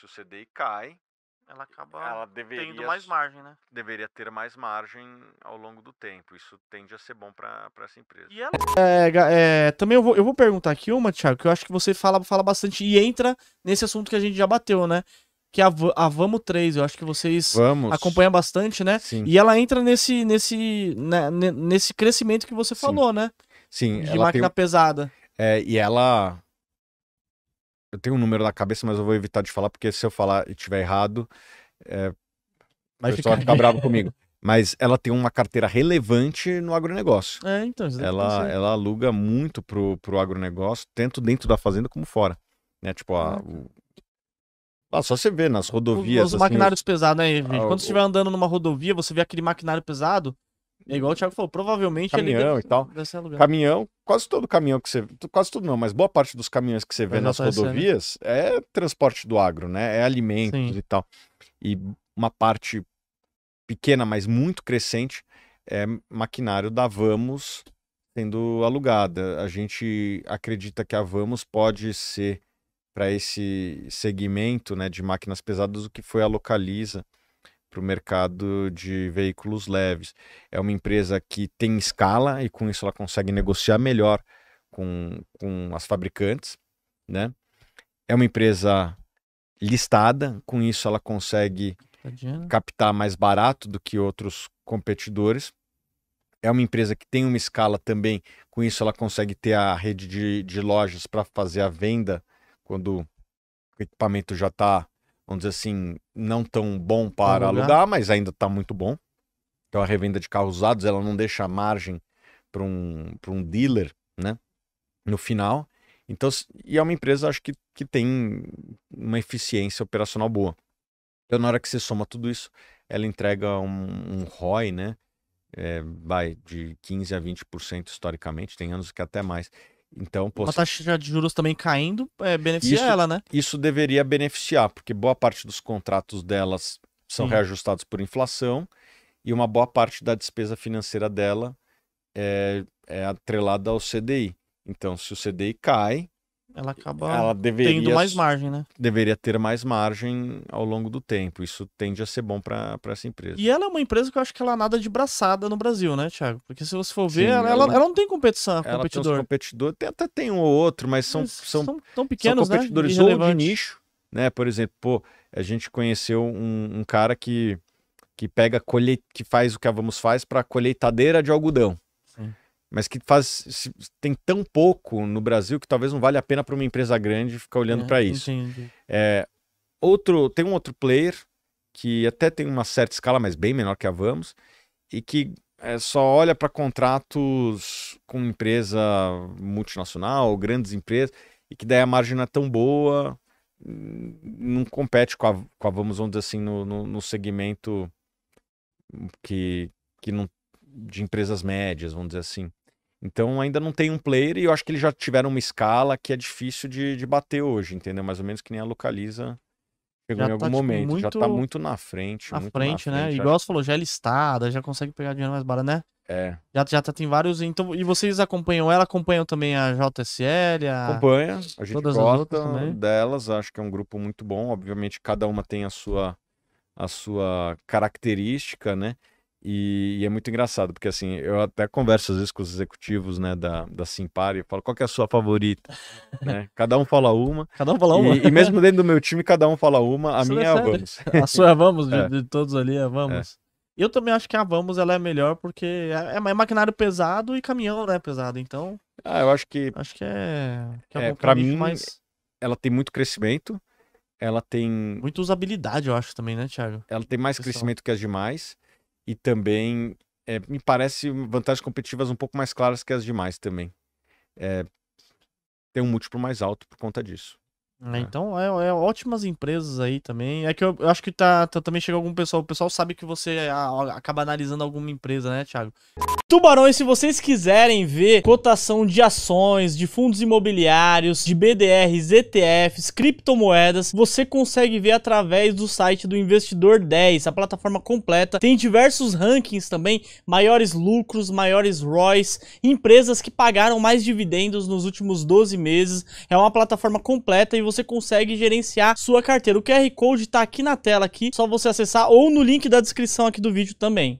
se o CDI cai, ela acaba ela deveria, tendo mais margem, né? Deveria ter mais margem ao longo do tempo. Isso tende a ser bom para essa empresa. E ela... É, é, também eu vou, eu vou perguntar aqui uma, Thiago, que eu acho que você fala, fala bastante e entra nesse assunto que a gente já bateu, né? Que é a, a Vamos 3, eu acho que vocês Vamos. acompanham bastante, né? Sim. E ela entra nesse, nesse, né, nesse crescimento que você falou, Sim. né? Sim. De máquina tem... pesada. É, e ela eu tenho um número na cabeça, mas eu vou evitar de falar, porque se eu falar e tiver errado, é, vai ficar... fica bravo comigo. Mas ela tem uma carteira relevante no agronegócio. É, então, ela, ela aluga muito pro, pro agronegócio, tanto dentro da fazenda como fora. Né? Tipo, a, o... ah, só você vê nas rodovias. Os, os assim, maquinários os... pesados, né, gente? Quando você estiver andando numa rodovia, você vê aquele maquinário pesado, é igual o Thiago falou, provavelmente caminhão deve, e tal. Caminhão, quase todo caminhão que você, quase tudo não, mas boa parte dos caminhões que você vê nas né? rodovias é, é transporte do agro, né? É alimentos Sim. e tal. E uma parte pequena, mas muito crescente, é maquinário da Vamos sendo alugada. A gente acredita que a Vamos pode ser para esse segmento, né, de máquinas pesadas o que foi a Localiza para o mercado de veículos leves. É uma empresa que tem escala e com isso ela consegue negociar melhor com, com as fabricantes, né? É uma empresa listada, com isso ela consegue Tadinha. Tá captar mais barato do que outros competidores. É uma empresa que tem uma escala também, com isso ela consegue ter a rede de, de lojas para fazer a venda quando o equipamento já está vamos dizer assim, não tão bom para alugar, alugar mas ainda está muito bom. Então a revenda de carros usados, ela não deixa margem para um, um dealer, né? No final. Então, e é uma empresa, acho que, que tem uma eficiência operacional boa. Então, na hora que você soma tudo isso, ela entrega um, um ROI, né? É, vai de 15% a 20% historicamente, tem anos que é até mais. Então, pô, uma taxa de juros também caindo é, beneficia isso, ela, né? Isso deveria beneficiar, porque boa parte dos contratos delas são Sim. reajustados por inflação e uma boa parte da despesa financeira dela é, é atrelada ao CDI. Então, se o CDI cai, ela acaba ela deveria, tendo mais margem, né? Deveria ter mais margem ao longo do tempo. Isso tende a ser bom para essa empresa. E ela é uma empresa que eu acho que ela nada de braçada no Brasil, né, Thiago? Porque se você for ver, Sim, ela, ela, ela, não tem competição, ela competidor. Tem competidor, tem, até tem um ou outro, mas são, mas são, são tão pequenos, são né, competidores né? ou de nicho, né? Por exemplo, pô, a gente conheceu um, um cara que que pega colhe... que faz o que a Vamos faz para colheitadeira de algodão mas que faz tem tão pouco no Brasil que talvez não vale a pena para uma empresa grande ficar olhando é, para isso. É, outro tem um outro player que até tem uma certa escala, mas bem menor que a Vamos e que é, só olha para contratos com empresa multinacional, grandes empresas e que daí a margem não é tão boa, não compete com a, com a Vamos, vamos dizer assim, no, no, no segmento que, que não de empresas médias, vamos dizer assim. Então ainda não tem um player e eu acho que eles já tiveram uma escala que é difícil de, de bater hoje, entendeu? Mais ou menos que nem a localiza chegou já em tá, algum tá, tipo, momento. Muito... Já tá muito na frente. Na, frente, na né? Igual você falou, já é listada, já consegue pegar dinheiro mais barato, né? É. Já, já tá, tem vários. Então, e vocês acompanham ela? Acompanham também a JSL? A... Acompanha, a gente Todas gosta delas, acho que é um grupo muito bom. Obviamente, cada uma tem a sua, a sua característica, né? E, e, é muito engraçado, porque assim, eu até converso às vezes com os executivos né, da, da Simpar e falo, qual é a sua favorita? né? Cada um fala uma. Cada um fala uma. E, e, mesmo dentro do meu time, cada um fala uma, a minha é a Vamos. A sua é a Vamos, é. De, todos ali é, é. Vamos. É. Eu também acho que a Vamos ela é melhor porque é, é, é maquinário pesado e caminhão, né, pesado, então... Ah, eu acho que... Acho que é... Que é, é pra mim, mais... ela tem muito crescimento, ela tem... Muita usabilidade, eu acho também, né, Thiago? Ela tem mais Pessoal. crescimento que as demais, e também é, me parece vantagens competitivas um pouco mais claras que as demais também. É, tem um múltiplo mais alto por conta disso. Né, é. Então, é, é, ótimas empresas aí também. É que eu, eu acho que tá, tá, também chega algum pessoal. O pessoal sabe que você a, acaba analisando alguma empresa, né, Thiago? Tubarões, se vocês quiserem ver cotação de ações, de fundos imobiliários, de BDRs, ETFs, criptomoedas, você consegue ver através do site do Investidor 10, a plataforma completa. Tem diversos rankings também, maiores lucros, maiores ROIs, empresas que pagaram mais dividendos nos últimos 12 meses. É uma plataforma completa e você você consegue gerenciar sua carteira. O QR Code tá aqui na tela aqui, só você acessar ou no link da descrição aqui do vídeo também.